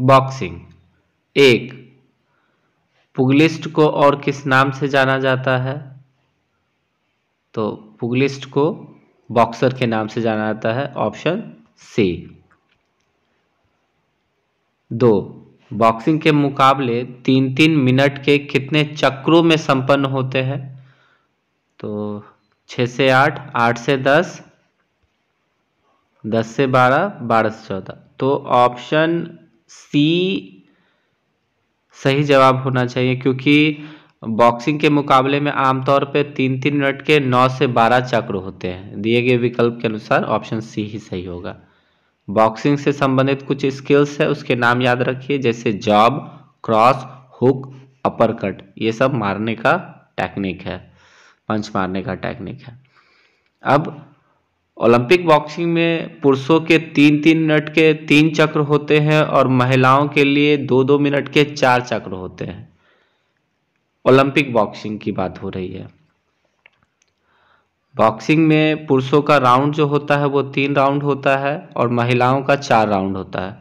boxing एक पुगलिस्ट को और किस नाम से जाना जाता है तो पुगलिस्ट को बॉक्सर के नाम से जाना जाता है ऑप्शन सी दो बॉक्सिंग के मुकाबले तीन तीन मिनट के कितने चक्रों में संपन्न होते हैं तो छ से आठ आठ से दस दस से बारह बारह से चौदह तो ऑप्शन सी सही जवाब होना चाहिए क्योंकि बॉक्सिंग के मुकाबले में आमतौर पर तीन तीन मिनट के नौ से बारह चक्र होते हैं दिए गए विकल्प के अनुसार ऑप्शन सी ही सही होगा बॉक्सिंग से संबंधित कुछ स्किल्स है उसके नाम याद रखिए जैसे jab cross hook uppercut ये सब मारने का टेक्निक है पंच मारने का टेक्निक है अब ओलंपिक बॉक्सिंग में पुरुषों के तीन तीन मिनट के तीन चक्र होते हैं और महिलाओं के लिए दो दो मिनट के चार चक्र होते हैं ओलंपिक बॉक्सिंग की बात हो रही है बॉक्सिंग में पुरुषों का राउंड जो होता है वो तीन राउंड होता है और महिलाओं का चार राउंड होता है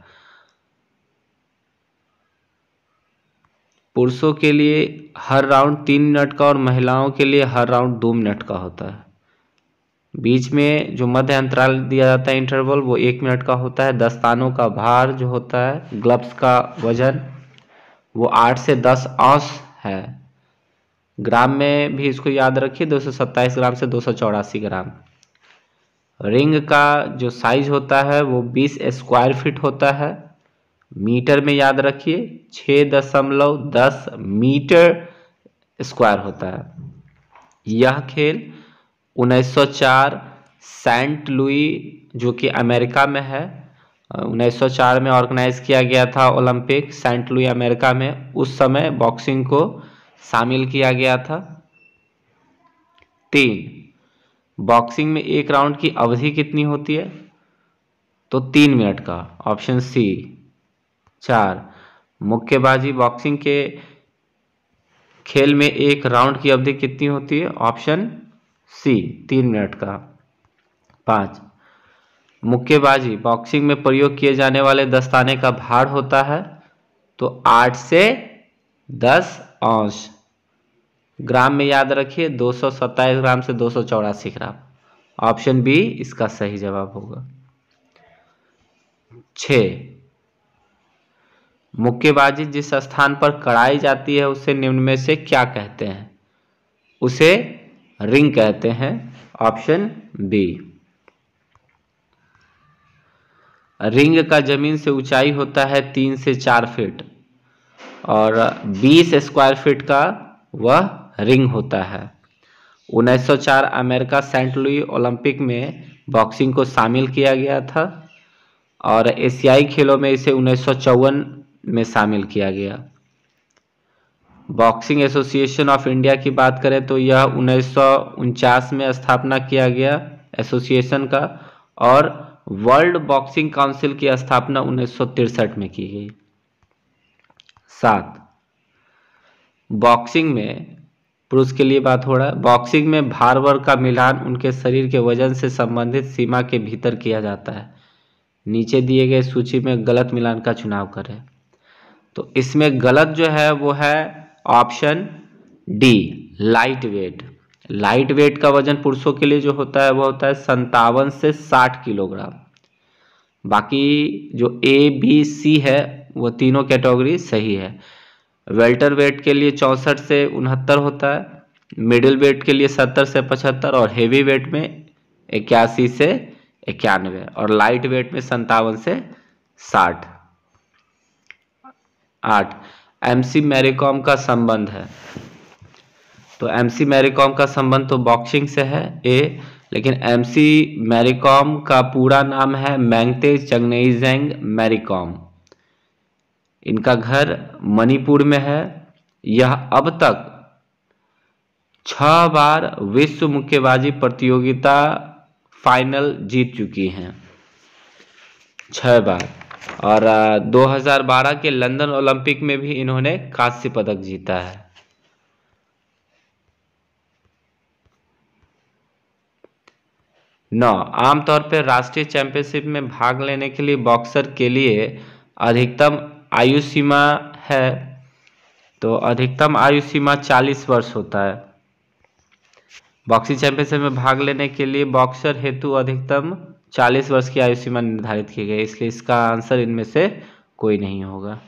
पुरुषों के लिए हर राउंड तीन मिनट का और महिलाओं के लिए हर राउंड दो मिनट का होता है बीच में जो मध्य अंतराल दिया जाता है इंटरवल वो एक मिनट का होता है दस्तानों का भार जो होता है ग्लव्स का वजन वो आठ से दस औंस है ग्राम में भी इसको याद रखिए दो सौ सत्ताईस ग्राम से दो सौ चौरासी ग्राम रिंग का जो साइज होता है वो बीस स्क्वायर फीट होता है मीटर में याद रखिए छः दशमलव दस मीटर स्क्वायर होता है यह खेल 1904 सेंट लुई जो कि अमेरिका में है 1904 में ऑर्गेनाइज किया गया था ओलंपिक सेंट लुई अमेरिका में उस समय बॉक्सिंग को शामिल किया गया था तीन बॉक्सिंग में एक राउंड की अवधि कितनी होती है तो तीन मिनट का ऑप्शन सी चार मुक्केबाजी बॉक्सिंग के खेल में एक राउंड की अवधि कितनी होती है ऑप्शन सी तीन मिनट का पाँच मुक्केबाजी बॉक्सिंग में प्रयोग किए जाने वाले दस्ताने का भार होता है तो आठ से दस औंस ग्राम में याद रखिए दो सौ सत्ताईस ग्राम से दो सौ चौरासी ग्राम ऑप्शन बी इसका सही जवाब होगा छ मुक्केबाजी जिस स्थान पर कड़ाई जाती है उसे निम्न में से क्या कहते हैं उसे रिंग कहते हैं ऑप्शन बी रिंग का जमीन से ऊंचाई होता है तीन से चार फीट और 20 स्क्वायर फीट का वह रिंग होता है 1904 अमेरिका सेंट लुई ओलंपिक में बॉक्सिंग को शामिल किया गया था और एशियाई खेलों में इसे उन्नीस में शामिल किया गया बॉक्सिंग एसोसिएशन ऑफ इंडिया की बात करें तो यह उन्नीस में स्थापना किया गया एसोसिएशन का और वर्ल्ड बॉक्सिंग काउंसिल की स्थापना उन्नीस में की गई सात बॉक्सिंग में पुरुष के लिए बात हो रहा है बॉक्सिंग में भार वर्ग का मिलान उनके शरीर के वजन से संबंधित सीमा के भीतर किया जाता है नीचे दिए गए सूची में गलत मिलान का चुनाव करें तो इसमें गलत जो है वो है option D lightweight lightweight का वजन पुरुषों के लिए जो होता है वह होता है संतावन से साठ किलोग्राम बाकी जो ए बी सी है वो तीनों कैटेगरी सही है वेल्टर वेट के लिए चौंसठ से उनहत्तर होता है मिडिल वेट के लिए सत्तर से पचहत्तर और हेवी वेट में इक्यासी से इक्यानवे और लाइट वेट में संतावन से साठ आठ एमसी मैरीकॉम का संबंध है तो एमसी मैरीकॉम का संबंध तो बॉक्सिंग से है ए लेकिन एमसी मैरीकॉम का पूरा नाम है मैंगते चंगनेजेंग मैरीकॉम इनका घर मणिपुर में है यह अब तक छह बार विश्व मुक्केबाजी प्रतियोगिता फाइनल जीत चुकी हैं छह बार और 2012 के लंदन ओलंपिक में भी इन्होंने कांस्य पदक जीता है नौ आमतौर पर राष्ट्रीय चैंपियनशिप में भाग लेने के लिए बॉक्सर के लिए अधिकतम आयु सीमा है तो अधिकतम आयु सीमा 40 वर्ष होता है बॉक्सिंग चैंपियनशिप में भाग लेने के लिए बॉक्सर हेतु अधिकतम चालीस वर्ष की आयु सीमा निर्धारित की गई इसलिए इसका आंसर इनमें से कोई नहीं होगा